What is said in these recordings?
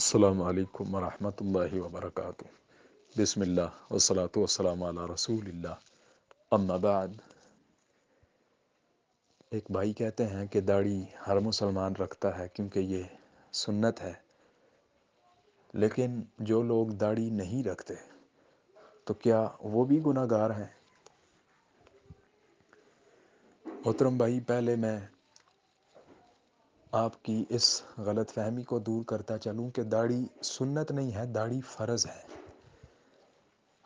अल्लाम वरहमल वबरक बसमिल्ला वसलात वसलाम रसूल अम्माबाद एक भाई कहते हैं कि दाढ़ी हर मुसलमान रखता है क्योंकि ये सुन्नत है लेकिन जो लोग दाढ़ी नहीं रखते तो क्या वो भी गुनागार हैं मोहतरम भाई पहले मैं आपकी इस गलत फहमी को दूर करता चलूं कि दाढ़ी सुन्नत नहीं है दाढ़ी फ़र्ज़ है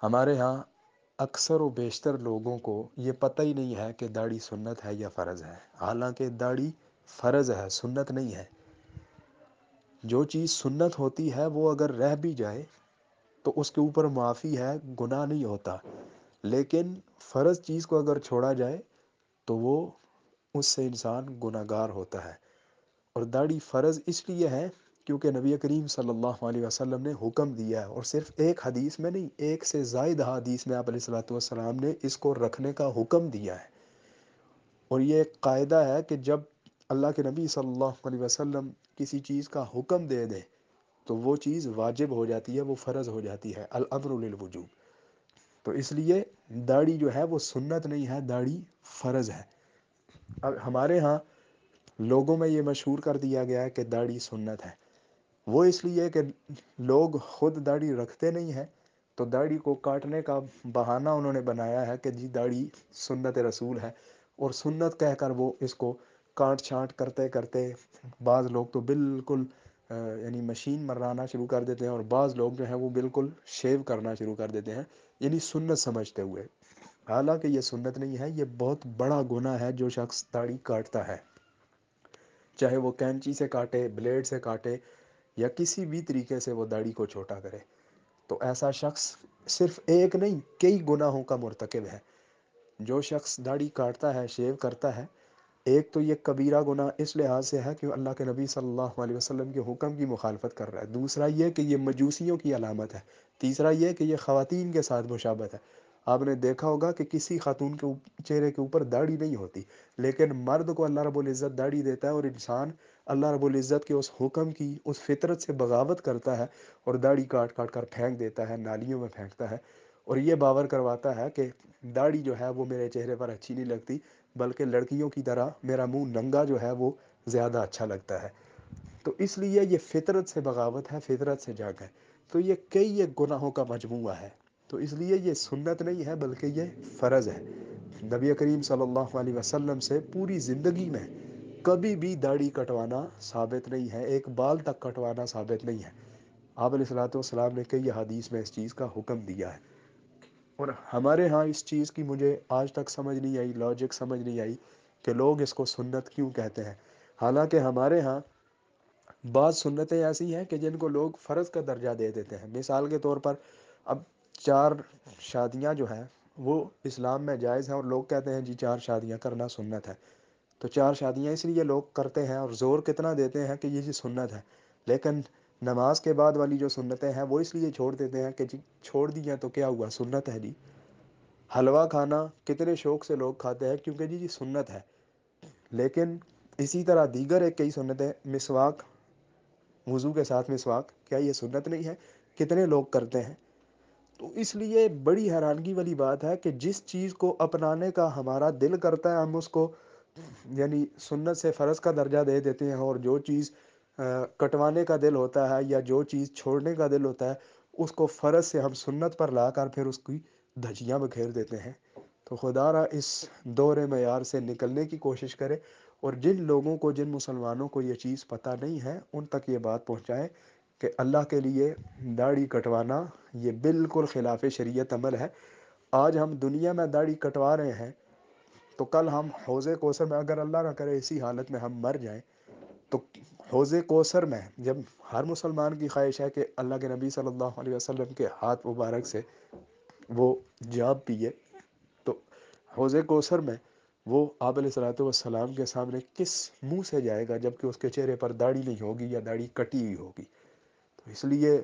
हमारे यहाँ अक्सर व बेशतर लोगों को ये पता ही नहीं है कि दाढ़ी सुन्नत है या फ़र्ज़ है हालांकि दाढ़ी फ़र्ज़ है सुन्नत नहीं है जो चीज़ सुन्नत होती है वो अगर रह भी जाए तो उसके ऊपर माफ़ी है गुनाह नहीं होता लेकिन फ़र्ज़ चीज़ को अगर छोड़ा जाए तो वो उससे इंसान गुनागार होता है और दाढ़ी फ़र्ज़ इसलिए है क्योंकि नबी करीम सल्लल्लाहु अलैहि वसल्लम ने हुक्म दिया है और सिर्फ एक हदीस में नहीं एक से जायद हदीस में आप सलाम ने इसको रखने का हुक्म दिया है और ये एक कायदा है कि जब अल्लाह के नबी सल्लल्लाहु अलैहि वसल्लम किसी चीज़ का हुक्म दे दें तो वो चीज़ वाजिब हो जाती है वो फ़र्ज़ हो जाती है अलअमरवजूब तो इसलिए दाढ़ी जो है वो सुन्नत नहीं है दाढ़ी फ़र्ज़ है अब हमारे यहाँ लोगों में ये मशहूर कर दिया गया है कि दाढ़ी सुन्नत है वो इसलिए कि लोग खुद दाढ़ी रखते नहीं हैं तो दाढ़ी को काटने का बहाना उन्होंने बनाया है कि जी दाढ़ी सुन्नत रसूल है और सुन्नत कहकर वो इसको काट छाँट करते करते बाज़ लोग तो बिल्कुल यानी मशीन मराना शुरू कर देते हैं और बाज़ लोग जो हैं वो बिल्कुल शेव करना शुरू कर देते हैं यानी सुन्नत समझते हुए हालांकि ये सुन्नत नहीं है ये बहुत बड़ा गुना है जो शख्स दाढ़ी काटता है चाहे वो कैंची से काटे ब्लेड से काटे या किसी भी तरीके से वो दाढ़ी को छोटा करे तो ऐसा शख्स सिर्फ एक नहीं कई गुनाहों का मरतकब है जो शख्स दाढ़ी काटता है शेव करता है एक तो ये कबीरा गुना इस लिहाज से है कि अल्लाह के नबी सल्लल्लाहु अलैहि वसल्लम के हुक्म की मुखालफत कर रहा है दूसरा ये कि ये मजूसियों की अलामत है तीसरा ये कि ये ख़वातीन के साथ मुशाबत है आपने देखा होगा कि किसी खातून के चेहरे के ऊपर दाढ़ी नहीं होती लेकिन मर्द को अल्लाह रबुल्ज़त दाढ़ी देता है और इंसान अल्लाह रबुल्ज़त के उस हुक्म की उस फितरत से बगावत करता है और दाढ़ी काट काट कर फेंक देता है नालियों में फेंकता है और ये बावर करवाता है कि दाढ़ी जो है वो मेरे चेहरे पर अच्छी नहीं लगती बल्कि लड़कियों की तरह मेरा मुंह नंगा जो है वो ज़्यादा अच्छा लगता है तो इसलिए ये फितरत से बगावत है फितरत से जंग है तो ये कई एक गुनाहों का मजमू है तो इसलिए ये सुन्नत नहीं है बल्कि ये फ़र्ज़ है नबी करीम सल्लल्लाहु अलैहि वसल्लम से पूरी ज़िंदगी में कभी भी दाढ़ी कटवाना साबित नहीं है एक बाल तक कटवाना साबित नहीं है आप ने कई हदीस में इस चीज़ का हुक्म दिया है और हमारे यहाँ इस चीज़ की मुझे आज तक समझ नहीं आई लॉजिक समझ नहीं आई कि लोग इसको सुन्नत क्यों कहते हैं हालांकि हमारे यहाँ बाद सुन्नतें ऐसी हैं कि जिनको लोग फ़र्ज़ का दर्जा दे देते हैं मिसाल के तौर पर अब चार शादियाँ जो हैं वो इस्लाम में जायज़ हैं और लोग कहते हैं जी चार शादियाँ करना सुन्नत है तो चार शादियाँ इसलिए लोग करते हैं और ज़ोर कितना देते हैं कि ये जी सुन्नत है लेकिन नमाज के बाद वाली जो सुन्नतें हैं वो इसलिए छोड़ देते हैं कि जी छोड़ दी हैं तो क्या हुआ सुन्नत है जी हलवा खाना कितने शौक़ से लोग खाते हैं क्योंकि जी जी सुन्नत है लेकिन इसी तरह दीगर एक कई सुन्नतें मिसवाक वज़ू के साथ मिसवाक क्या ये सुन्नत नहीं है कितने लोग करते हैं तो इसलिए बड़ी हैरानगी वाली बात है कि जिस चीज़ को अपनाने का हमारा दिल करता है हम उसको यानी सुन्नत से फ़र्ज का दर्जा दे देते हैं और जो चीज़ कटवाने का दिल होता है या जो चीज़ छोड़ने का दिल होता है उसको फ़र्ज से हम सुन्नत पर ला कर फिर उसकी धजियाँ बखेर देते हैं तो रहा इस दौरे मैार से निकलने की कोशिश करें और जिन लोगों को जिन मुसलमानों को ये चीज़ पता नहीं है उन तक ये बात पहुँचाएँ कि अल्लाह के लिए दाढ़ी कटवाना ये बिल्कुल ख़िलाफ़ शरीयत अमल है आज हम दुनिया में दाढ़ी कटवा रहे हैं तो कल हम हौज़ कोसर में अगर अल्लाह ना करे इसी हालत में हम मर जाएं तो हौज़ कोसर में जब हर मुसलमान की ख्वाहिश है कि अल्लाह के नबी सल्लल्लाहु अलैहि वसल्लम के हाथ मुबारक से वो जाब पिए तो हौज़ कोसर में वो आप के सामने किस मुंह से जाएगा जबकि उसके चेहरे पर दाढ़ी नहीं होगी या दाढ़ी कटी हुई होगी इसलिए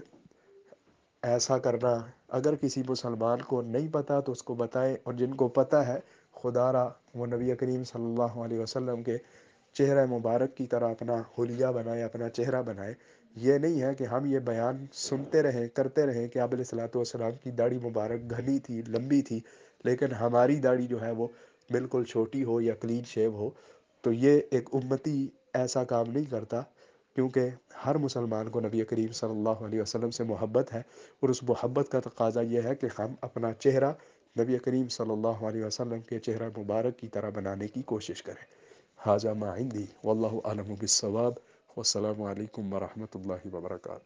ऐसा करना अगर किसी मुसलमान को नहीं पता तो उसको बताएं और जिनको पता है खुदारा वो नबी करीम सल्लल्लाहु अलैहि वसल्लम के चेहरा मुबारक की तरह अपना होलिया बनाए अपना चेहरा बनाए ये नहीं है कि हम ये बयान सुनते रहें करते रहें कि आबिल सलाम की दाढ़ी मुबारक घनी थी लंबी थी लेकिन हमारी दाढ़ी जो है वो बिल्कुल छोटी हो या क्लीन शेव हो तो ये एक उम्मती ऐसा काम नहीं करता क्योंकि हर मुसलमान को नबी करीम सल्लल्लाहु अलैहि वसल्लम से मोहब्बत है और उस मोहब्बत का तकाजा यह है कि हम अपना चेहरा नबी करीम सल्लल्लाहु अलैहि वसल्लम के चेहरा मुबारक की तरह बनाने की कोशिश करें हाजा माइंदी वल्लम बिसवाब वालकम वरहमल वर्का